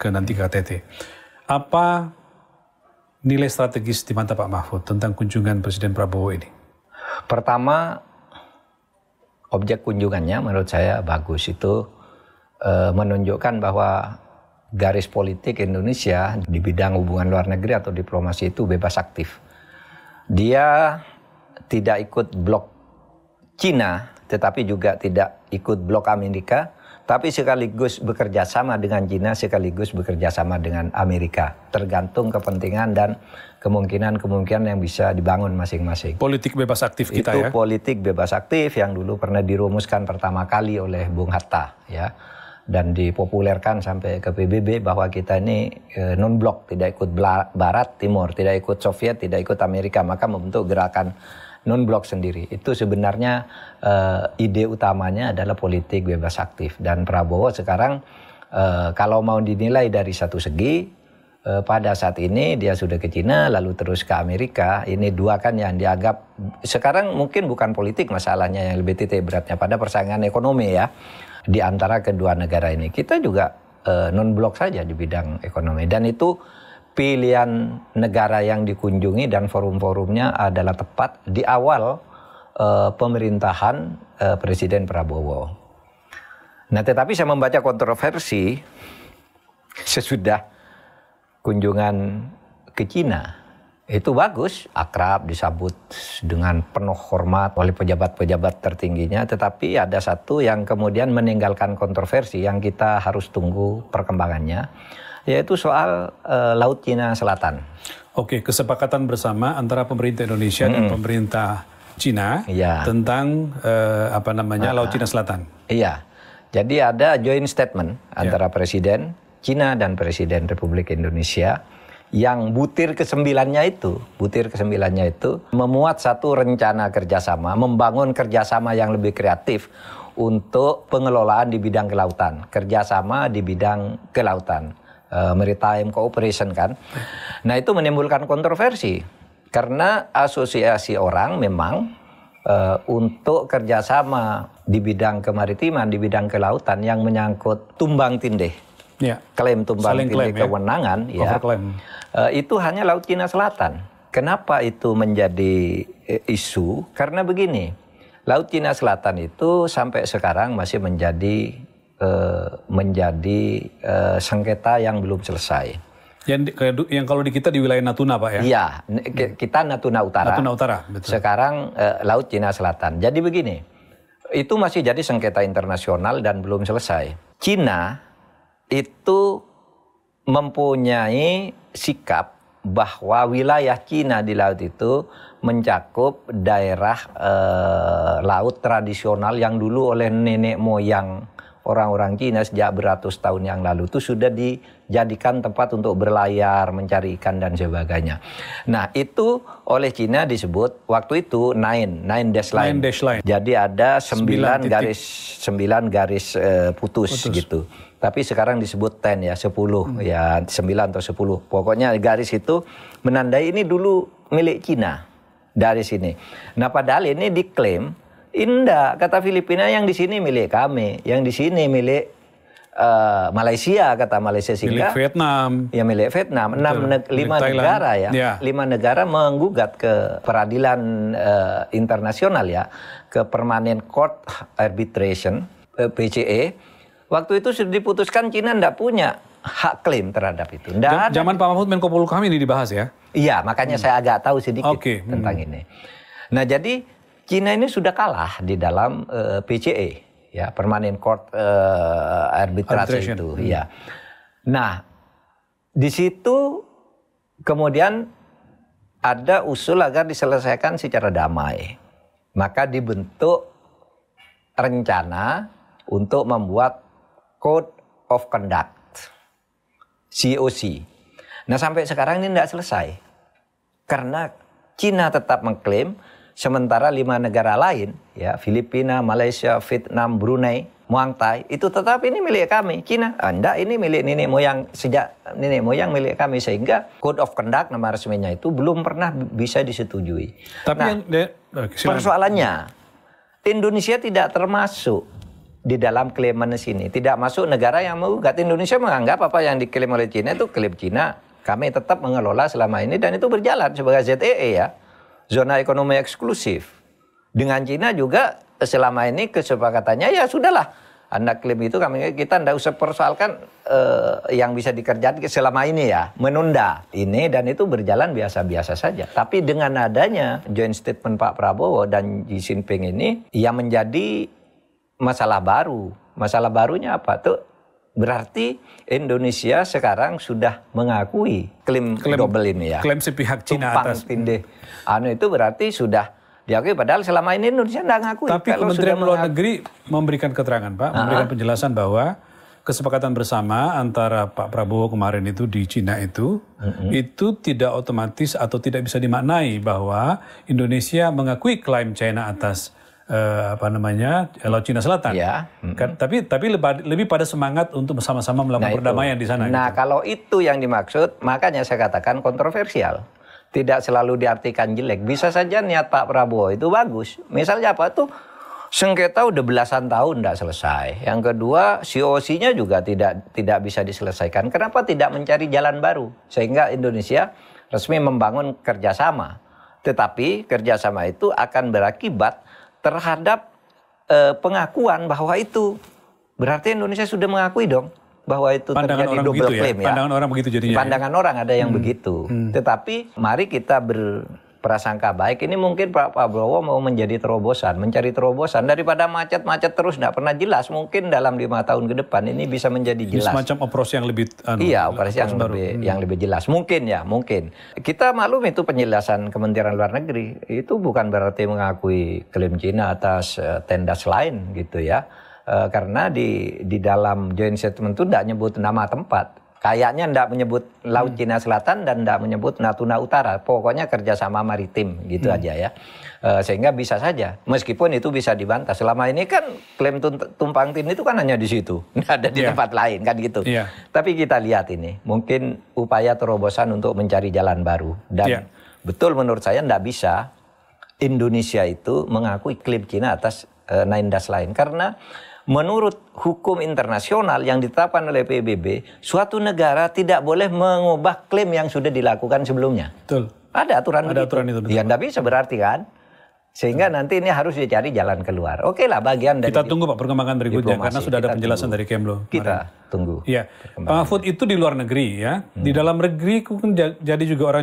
ke nanti KTT. Apa nilai strategis di mata Pak Mahfud tentang kunjungan Presiden Prabowo ini? Pertama, objek kunjungannya menurut saya bagus itu e, menunjukkan bahwa garis politik Indonesia di bidang hubungan luar negeri atau diplomasi itu bebas aktif. Dia tidak ikut blok Cina, tetapi juga tidak ikut blok Amerika, tapi sekaligus bekerja sama dengan China, sekaligus bekerja sama dengan Amerika, tergantung kepentingan dan kemungkinan-kemungkinan yang bisa dibangun masing-masing. Politik bebas aktif kita Itu ya. Itu politik bebas aktif yang dulu pernah dirumuskan pertama kali oleh Bung Hatta ya dan dipopulerkan sampai ke PBB bahwa kita ini e, non blok tidak ikut barat timur tidak ikut Soviet tidak ikut Amerika maka membentuk gerakan non blok sendiri itu sebenarnya uh, ide utamanya adalah politik bebas aktif dan Prabowo sekarang uh, kalau mau dinilai dari satu segi eh, pada saat ini dia sudah ke Cina lalu terus ke Amerika ini dua kan yang dianggap sekarang mungkin bukan politik masalahnya yang lebih titik beratnya pada persaingan ekonomi ya di antara kedua negara ini kita juga uh, non blok saja di bidang ekonomi dan itu pilihan negara yang dikunjungi dan forum-forumnya adalah tepat di awal uh, pemerintahan uh, Presiden Prabowo. Nah, tetapi saya membaca kontroversi sesudah kunjungan ke Cina. Itu bagus, akrab, disambut dengan penuh hormat oleh pejabat-pejabat tertingginya. Tetapi ada satu yang kemudian meninggalkan kontroversi yang kita harus tunggu perkembangannya yaitu soal e, Laut Cina Selatan. Oke, kesepakatan bersama antara pemerintah Indonesia hmm. dan pemerintah Cina ya. tentang e, apa namanya Aha. Laut ah. Cina Selatan. Iya. Jadi ada joint statement ya. antara ya. presiden Cina dan presiden Republik Indonesia yang butir kesembilannya itu, butir kesembilannya itu memuat satu rencana kerjasama, membangun kerjasama yang lebih kreatif untuk pengelolaan di bidang kelautan, kerjasama di bidang kelautan uh, maritime cooperation kan. Nah itu menimbulkan kontroversi karena asosiasi orang memang uh, untuk kerjasama di bidang kemaritiman, di bidang kelautan yang menyangkut tumbang tindih, ya. klaim tumbang Saling tindih klaim, ya. kewenangan, ya, ya uh, itu hanya Laut Cina Selatan. Kenapa itu menjadi isu? Karena begini, Laut Cina Selatan itu sampai sekarang masih menjadi Eh, menjadi eh, sengketa yang belum selesai. Yang, yang kalau di kita di wilayah Natuna pak ya? Iya, kita Natuna Utara. Natuna Utara, betul. Sekarang uh, Laut Cina Selatan. Jadi begini, itu masih jadi sengketa internasional dan belum selesai. Cina itu mempunyai sikap bahwa wilayah Cina di laut itu mencakup daerah eh, laut tradisional yang dulu oleh nenek moyang orang-orang Cina sejak beratus tahun yang lalu itu sudah dijadikan tempat untuk berlayar, mencari ikan dan sebagainya. Nah itu oleh Cina disebut waktu itu nine, nine dash line. Nine dash line. Jadi ada sembilan, garis sembilan garis uh, putus, putus gitu. Tapi sekarang disebut ten ya, sepuluh hmm. ya, sembilan atau sepuluh. Pokoknya garis itu menandai ini dulu milik Cina dari sini. Nah padahal ini diklaim Indah, kata Filipina yang di sini milik kami, yang di sini milik uh, Malaysia kata Malaysia sehingga milik Vietnam. Ya milik Vietnam. Enam ne lima Thailand. negara ya. ya. Lima negara menggugat ke peradilan uh, internasional ya, ke Permanent Court Arbitration eh, PCE. Waktu itu sudah diputuskan Cina tidak punya hak klaim terhadap itu. Nggak Zaman Pak Mahfud Menko Polhukam ini dibahas ya? Iya, makanya hmm. saya agak tahu sedikit okay. tentang hmm. ini. Nah, jadi Cina ini sudah kalah di dalam uh, eh, PCE ya permanent court uh, Arbitration. itu hmm. ya. Nah, di situ kemudian ada usul agar diselesaikan secara damai. Maka dibentuk rencana untuk membuat Code of Conduct COC. Nah, sampai sekarang ini tidak selesai. Karena Cina tetap mengklaim Sementara lima negara lain, ya Filipina, Malaysia, Vietnam, Brunei, Muang Thai, itu tetap ini milik kami. Cina, Anda ini milik nenek moyang sejak nenek moyang milik kami sehingga code of conduct nama resminya itu belum pernah bisa disetujui. Tapi nah, yang de, okay, persoalannya Indonesia tidak termasuk di dalam klaiman sini. Tidak masuk negara yang menggugat. Indonesia menganggap apa yang diklaim oleh Cina itu klaim Cina. Kami tetap mengelola selama ini dan itu berjalan sebagai ZEE e, ya zona ekonomi eksklusif. Dengan Cina juga selama ini kesepakatannya ya sudahlah. Anda klaim itu kami kita tidak usah persoalkan uh, yang bisa dikerjakan selama ini ya menunda ini dan itu berjalan biasa-biasa saja. Tapi dengan adanya joint statement Pak Prabowo dan Xi Jinping ini yang menjadi masalah baru. Masalah barunya apa tuh? Berarti Indonesia sekarang sudah mengakui klaim, klaim double ini ya. Klaim sepihak Cina Tumpang atas. Tindih. Anu itu berarti sudah diakui padahal selama ini Indonesia tidak mengakui. Tapi Kalau Kementerian Luar Negeri memberikan keterangan Pak, memberikan uh-huh. penjelasan bahwa kesepakatan bersama antara Pak Prabowo kemarin itu di Cina itu uh-huh. itu tidak otomatis atau tidak bisa dimaknai bahwa Indonesia mengakui klaim China atas uh, apa namanya Laut Cina Selatan. Ya. Kan, tapi tapi lebih, lebih pada semangat untuk bersama-sama melakukan nah, perdamaian di sana. Nah gitu. kalau itu yang dimaksud, makanya saya katakan kontroversial. Tidak selalu diartikan jelek. Bisa saja niat Pak Prabowo itu bagus. Misalnya apa tuh? sengketa udah belasan tahun tidak selesai. Yang kedua, COC-nya juga tidak tidak bisa diselesaikan. Kenapa tidak mencari jalan baru sehingga Indonesia resmi membangun kerjasama? Tetapi kerjasama itu akan berakibat terhadap e, pengakuan bahwa itu berarti Indonesia sudah mengakui dong bahwa itu pandangan terjadi double ya? claim ya? ya. Pandangan orang begitu jadinya. Ya? Pandangan ya? orang ada yang hmm. begitu. Hmm. Tetapi mari kita ber prasangka baik ini mungkin Pak Prabowo mau menjadi terobosan, mencari terobosan daripada macet-macet terus tidak pernah jelas. Mungkin dalam lima tahun ke depan ini bisa menjadi jelas. Ini semacam operasi yang lebih anu, iya operasi yang baru. lebih hmm. yang lebih jelas. Mungkin ya, mungkin kita malum itu penjelasan Kementerian Luar Negeri itu bukan berarti mengakui klaim Cina atas uh, tendas lain gitu ya. Uh, karena di di dalam joint statement itu tidak nyebut nama tempat kayaknya tidak menyebut Laut hmm. Cina Selatan dan tidak menyebut Natuna Utara. Pokoknya kerjasama maritim gitu hmm. aja ya. E, sehingga bisa saja. Meskipun itu bisa dibantah. Selama ini kan klaim tumpang tindih itu kan hanya di situ, tidak ada di yeah. tempat lain kan gitu. Yeah. Tapi kita lihat ini, mungkin upaya terobosan untuk mencari jalan baru dan yeah. betul menurut saya tidak bisa Indonesia itu mengakui klaim Cina atas e, eh, Nine Das lain karena menurut hukum internasional yang ditetapkan oleh PBB, suatu negara tidak boleh mengubah klaim yang sudah dilakukan sebelumnya. Betul. Ada aturan Ada begitu. aturan itu. Iya, Ya, seberarti kan. Sehingga betul. nanti ini harus dicari jalan keluar. Oke lah bagian dari Kita tunggu Pak perkembangan berikutnya karena sudah ada penjelasan tunggu. dari Kemlo. Kita tunggu. Ya, Pak Mahfud itu di luar negeri ya. Hmm. Di dalam negeri jadi juga orang